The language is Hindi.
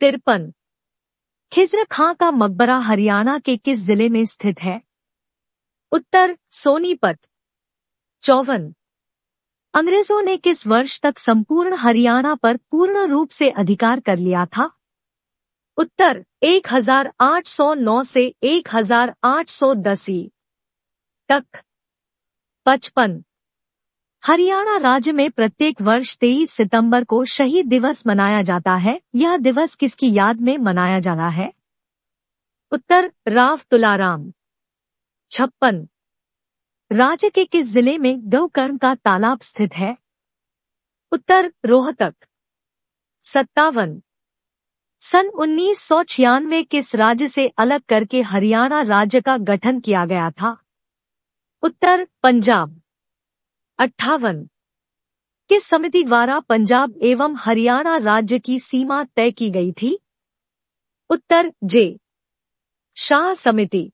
तिरपन खिजर खां का मकबरा हरियाणा के किस जिले में स्थित है उत्तर सोनीपत चौवन अंग्रेजों ने किस वर्ष तक संपूर्ण हरियाणा पर पूर्ण रूप से अधिकार कर लिया था उत्तर 1809 से 1810 तक पचपन हरियाणा राज्य में प्रत्येक वर्ष 23 सितंबर को शहीद दिवस मनाया जाता है यह दिवस किसकी याद में मनाया जाना है उत्तर राव तुलाराम छप्पन राज्य के किस जिले में गौकर्ण का तालाब स्थित है उत्तर रोहतक सत्तावन सन छियानवे किस राज्य से अलग करके हरियाणा राज्य का गठन किया गया था उत्तर पंजाब अट्ठावन किस समिति द्वारा पंजाब एवं हरियाणा राज्य की सीमा तय की गई थी उत्तर जे शाह समिति